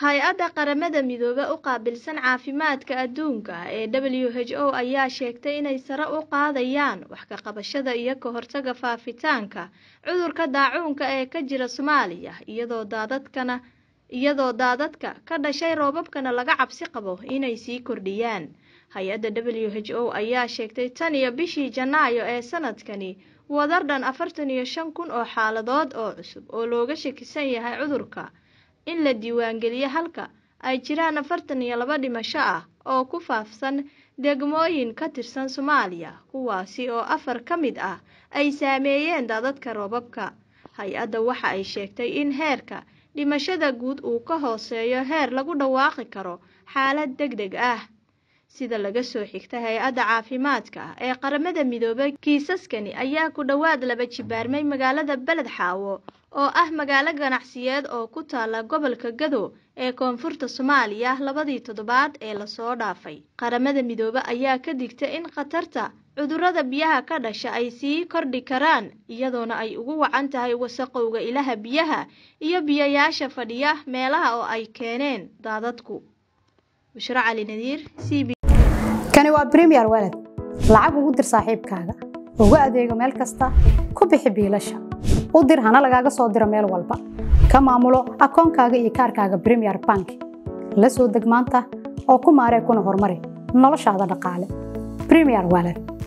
hay-adda qaramada midoobe u qaabilsan caafimaadka adduunka ah ee w h o ayaa sheegtay inay sare u qaadayaan waxka qabashada iyo ka hortaga faafitaanka cudurka daacuunka ee ka jira soomaaliya iyadoo daadadkana iyadoo daadadka ka dhashay roobabkana laga cabsi qabo inay sii kordhiyaan hay-adda w h o ayaa sheegtay tan iyo bishii janaayo ee sanadkani wadar dhan afartan iyo shan kun oo xaaladood oo cusub oo looga shakisan yahay cudurka in la diiwaangeliyo halka ay jiraan afartan iyo laba dhimasho ah oo ku faafsan degmooyin ka tirsan soomaaliya kuwaasi oo afar ka mid ah ay saameeyeen dadadka roobabka hay-adda waxa ay sheegtay in heerka dhimashada guud uu ka hooseeyo heer lagu dhawaaqi karo xaalad deg deg ah sida laga soo xigta hay-adda caafimaadka ee qaramada midoobay kiisaskani ayaa ku dhowaad laba jibaarmay magaalada beled xaawo oo ah magaalo ganacsiyeed oo ku taala gobolka gado ee koonfurta soomaaliya labadii toddobaad ee lasoo dhaafay qaramada midoobe ayaa ka digta in khatarta cudurrada biyaha ka dhasha ay sii kordhi karaan iyadoona ay ugu wacan tahay wasaqowga ilaha biyaha iyo biyayaasha fadhiya meelaha oo ay keeneen daadadku kani waa premier walad lacag ugu dir saaxiibkaaga ugu adeego meel kasta ku bixi biilasha u dir hana lagaaga soo diro meel walba ka maamulo akoonkaaga iyo kaarkaaga premier bank la soo deg maanta oo ku maaree kuna horumari noloshaada dhaqaale bremier walad